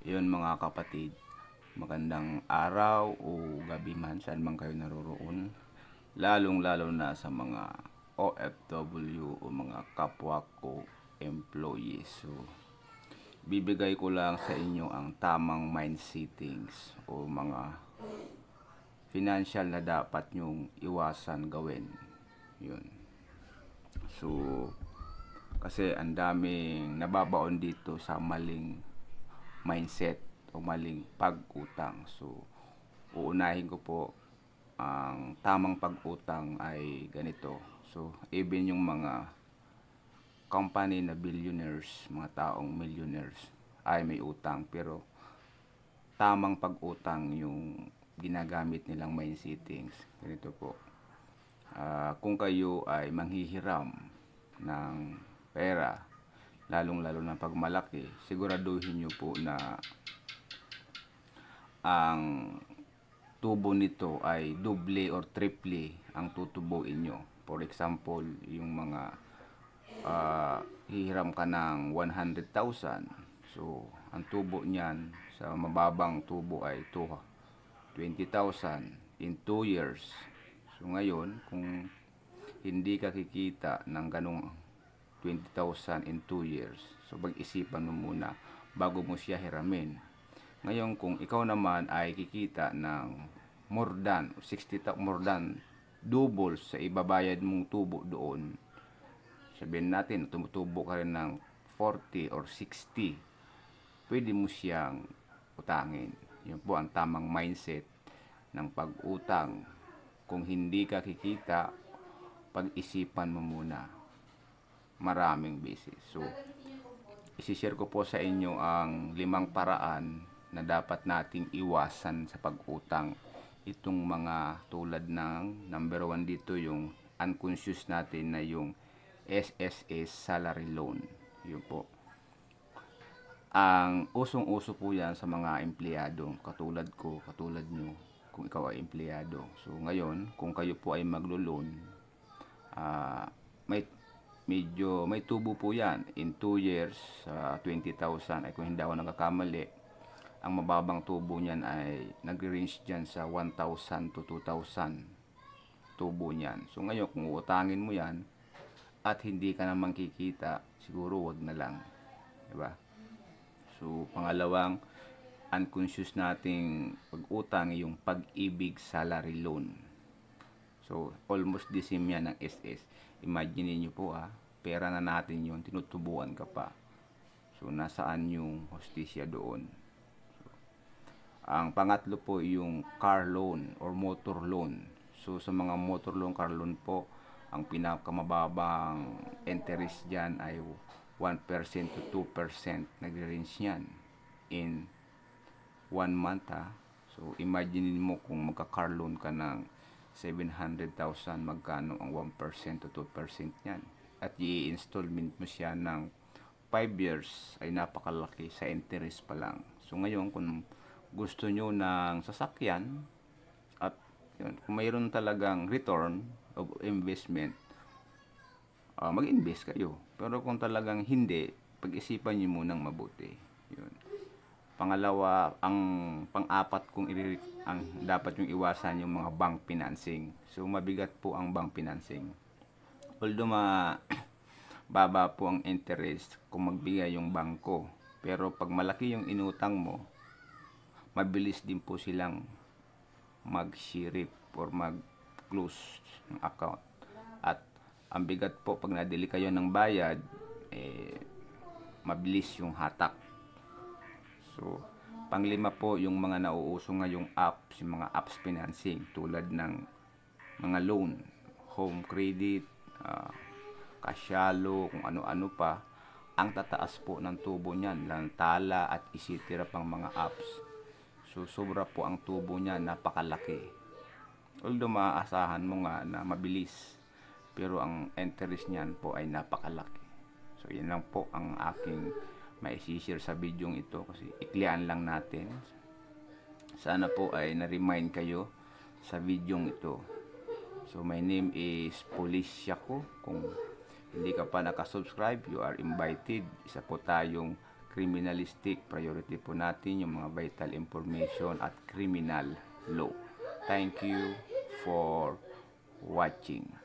Yun mga kapatid, magandang araw o gabi man saan man kayo naroroon. Lalong lalo na sa mga OFW o mga kapwa ko employees. So, bibigay ko lang sa inyo ang tamang mind settings o mga financial na dapat nyong iwasan gawin. Yun. So, kasi ang daming nababaon dito sa maling mindset o maling pag-utang. So, uunahin ko po ang tamang pag-utang ay ganito. So, even yung mga company na billionaires, mga taong millionaires ay may utang pero tamang pag-utang yung ginagamit nilang main settings. Ganito po. Uh, kung kayo ay manghihiram ng pera lalong lalo na pag malaki siguraduhin nyo po na ang tubo nito ay doble or triple ang tutubuin nyo for example yung mga uh, hihiram ka ng 100,000 so ang tubo niyan sa mababang tubo ay 20,000 in 2 years so ngayon kung hindi ka kikita ng ganong 20,000 in 2 years. So, pag-isipan mo muna bago mo siya hiramin. Ngayon, kung ikaw naman ay kikita ng more than 60 more than double sa ibabayad mong tubo doon, sabihin natin, tumutubo ka rin ng 40 or 60, pwede mo siyang utangin. Yun po ang tamang mindset ng pag-utang. Kung hindi ka kikita, pag-isipan mo muna maraming beses. So, isishare ko po sa inyo ang limang paraan na dapat nating iwasan sa pag-utang itong mga tulad ng number 1 dito yung unconscious natin na yung SSS salary loan. Yun po. Ang usong-uso po yan sa mga empleyado katulad ko, katulad nyo kung ikaw ay empleyado. So ngayon, kung kayo po ay maglo-loan, uh, may medyo may tubo po yan in 2 years uh, 20,000 ay kung hindi ako nagkakamali ang mababang tubo niyan ay nag range dyan sa 1,000 to 2,000 tubo niyan so ngayon kung uutangin mo yan at hindi ka naman kikita siguro wag na lang diba so pangalawang unconscious nating pag-utang yung pag-ibig salary loan So, almost the same yan ng SS. Imagine niyo po ah, pera na natin yun, tinutubuan ka pa. So, nasaan yung hostisya doon? So, ang pangatlo po yung car loan or motor loan. So, sa mga motor loan, car loan po, ang pinakamababang interest dyan ay 1% to 2%. Nagre-range yan in one month ha. Ah. So, imagine mo kung magka-car loan ka ng 700,000 magkano ang 1% o 2% niyan at i-installment mo siya ng 5 years ay napakalaki sa interest pa lang so ngayon kung gusto nyo ng sasakyan at yun, kung mayroon talagang return of investment uh, mag-invest kayo pero kung talagang hindi pag-isipan nyo munang mabuti yun Pangalawa, ang pang-apat kung ang dapat yung iwasan yung mga bank financing. So mabigat po ang bank financing. Although ma baba po ang interest kung magbigay yung bangko. Pero pag malaki yung inutang mo, mabilis din po silang mag-shirip or mag-close ng account. At ang bigat po pag nadili kayo ng bayad, eh, mabilis yung hatak. So, panglima po yung mga nauuso ngayong apps, yung mga apps financing tulad ng mga loan, home credit, uh, kasyalo, kung ano-ano pa. Ang tataas po ng tubo niyan, lang tala at isitira pang mga apps. So, sobra po ang tubo niya, napakalaki. Although maaasahan mo nga na mabilis, pero ang interest niyan po ay napakalaki. So, yan lang po ang aking maisishare sa video ito kasi iklian lang natin. Sana po ay na-remind kayo sa video ito. So my name is Policia ko. Kung hindi ka pa nakasubscribe, you are invited. Isa po tayong criminalistic. Priority po natin yung mga vital information at criminal law. Thank you for watching.